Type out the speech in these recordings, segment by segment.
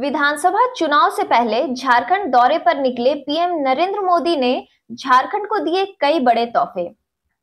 विधानसभा चुनाव से पहले झारखंड दौरे पर निकले पीएम नरेंद्र मोदी ने झारखंड को दिए कई बड़े तोहफे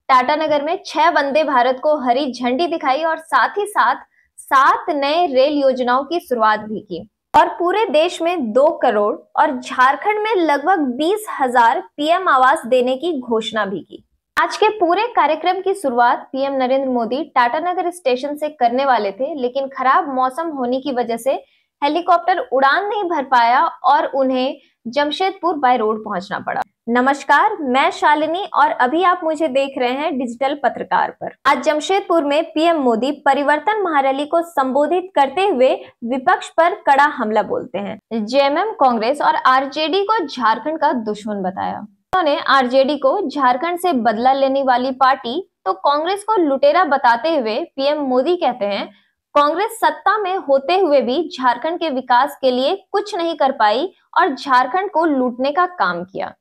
टाटानगर में छह वंदे भारत को हरी झंडी दिखाई और साथ ही साथ सात नए रेल योजनाओं की शुरुआत भी की और पूरे देश में दो करोड़ और झारखंड में लगभग बीस हजार पीएम आवास देने की घोषणा भी की आज के पूरे कार्यक्रम की शुरुआत पीएम नरेंद्र मोदी टाटानगर स्टेशन से करने वाले थे लेकिन खराब मौसम होने की वजह से हेलीकॉप्टर उड़ान नहीं भर पाया और उन्हें जमशेदपुर बाय रोड पहुंचना पड़ा नमस्कार मैं शालिनी और अभी आप मुझे देख रहे हैं डिजिटल पत्रकार पर आज जमशेदपुर में पीएम मोदी परिवर्तन महारैली को संबोधित करते हुए विपक्ष पर कड़ा हमला बोलते हैं जेएमएम कांग्रेस और आरजेडी को झारखंड का दुश्मन बताया उन्होंने आरजेडी को झारखंड से बदला लेने वाली पार्टी तो कांग्रेस को लुटेरा बताते हुए पीएम मोदी कहते हैं कांग्रेस सत्ता में होते हुए भी झारखंड के विकास के लिए कुछ नहीं कर पाई और झारखंड को लूटने का काम किया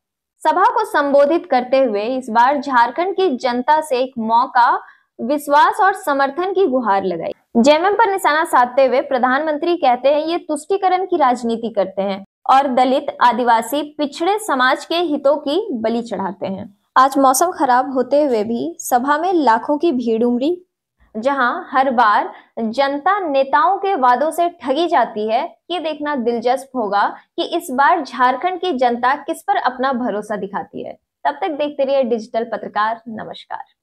सभा को संबोधित करते हुए इस बार झारखंड की जनता से एक मौका विश्वास और समर्थन की गुहार लगाई जेएमएम पर निशाना साधते हुए प्रधानमंत्री कहते हैं ये तुष्टिकरण की राजनीति करते हैं और दलित आदिवासी पिछड़े समाज के हितों की बलि चढ़ाते हैं आज मौसम खराब होते हुए भी सभा में लाखों की भीड़ उमड़ी जहां हर बार जनता नेताओं के वादों से ठगी जाती है ये देखना दिलचस्प होगा कि इस बार झारखंड की जनता किस पर अपना भरोसा दिखाती है तब तक देखते रहिए डिजिटल पत्रकार नमस्कार